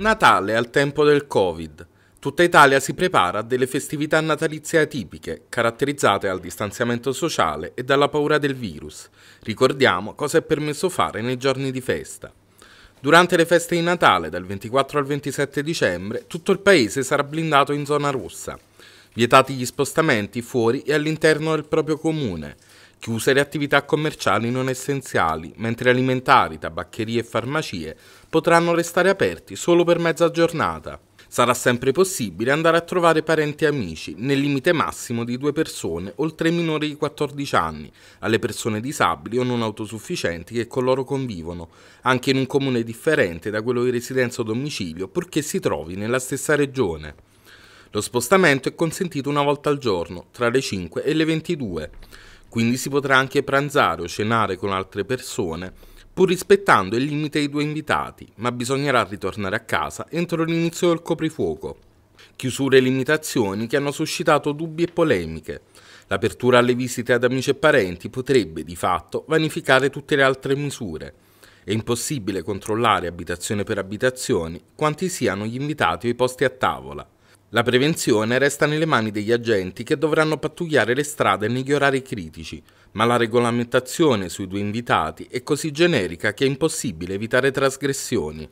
Natale al tempo del Covid. Tutta Italia si prepara a delle festività natalizie atipiche, caratterizzate dal distanziamento sociale e dalla paura del virus. Ricordiamo cosa è permesso fare nei giorni di festa. Durante le feste di Natale, dal 24 al 27 dicembre, tutto il paese sarà blindato in zona rossa. Vietati gli spostamenti fuori e all'interno del proprio comune chiuse le attività commerciali non essenziali, mentre alimentari, tabaccherie e farmacie potranno restare aperti solo per mezza giornata. Sarà sempre possibile andare a trovare parenti e amici, nel limite massimo di due persone, oltre ai minori di 14 anni, alle persone disabili o non autosufficienti che con loro convivono, anche in un comune differente da quello di residenza o domicilio, purché si trovi nella stessa regione. Lo spostamento è consentito una volta al giorno, tra le 5 e le 22 quindi si potrà anche pranzare o cenare con altre persone, pur rispettando il limite ai due invitati, ma bisognerà ritornare a casa entro l'inizio del coprifuoco. Chiusure e limitazioni che hanno suscitato dubbi e polemiche. L'apertura alle visite ad amici e parenti potrebbe, di fatto, vanificare tutte le altre misure. È impossibile controllare abitazione per abitazione quanti siano gli invitati o i posti a tavola. La prevenzione resta nelle mani degli agenti che dovranno pattugliare le strade negli orari critici, ma la regolamentazione sui due invitati è così generica che è impossibile evitare trasgressioni.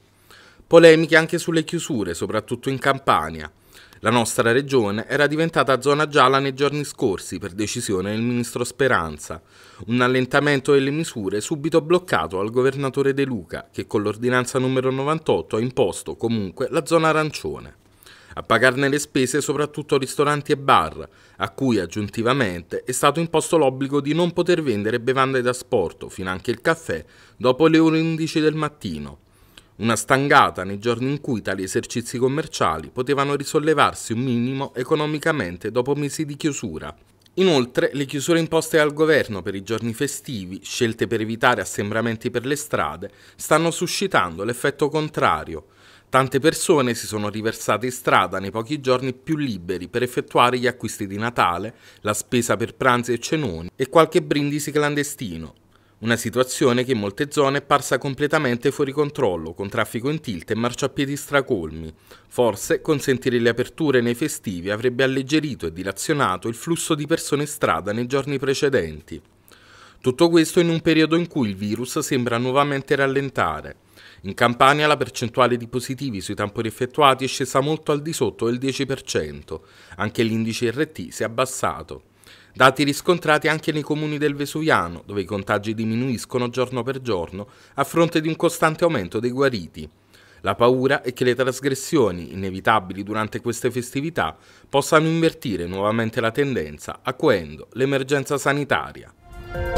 Polemiche anche sulle chiusure, soprattutto in Campania. La nostra regione era diventata zona gialla nei giorni scorsi per decisione del ministro Speranza, un allentamento delle misure subito bloccato al governatore De Luca che con l'ordinanza numero 98 ha imposto comunque la zona arancione a pagarne le spese soprattutto ristoranti e bar, a cui aggiuntivamente è stato imposto l'obbligo di non poter vendere bevande da sport, anche il caffè, dopo le ore 11 del mattino. Una stangata nei giorni in cui tali esercizi commerciali potevano risollevarsi un minimo economicamente dopo mesi di chiusura. Inoltre, le chiusure imposte al governo per i giorni festivi, scelte per evitare assembramenti per le strade, stanno suscitando l'effetto contrario, Tante persone si sono riversate in strada nei pochi giorni più liberi per effettuare gli acquisti di Natale, la spesa per pranzi e cenoni e qualche brindisi clandestino. Una situazione che in molte zone è parsa completamente fuori controllo, con traffico in tilt e marciapiedi stracolmi. Forse consentire le aperture nei festivi avrebbe alleggerito e dilazionato il flusso di persone in strada nei giorni precedenti. Tutto questo in un periodo in cui il virus sembra nuovamente rallentare. In Campania la percentuale di positivi sui tamponi effettuati è scesa molto al di sotto del 10%, anche l'indice RT si è abbassato. Dati riscontrati anche nei comuni del Vesuviano, dove i contagi diminuiscono giorno per giorno a fronte di un costante aumento dei guariti. La paura è che le trasgressioni inevitabili durante queste festività possano invertire nuovamente la tendenza, acuendo l'emergenza sanitaria.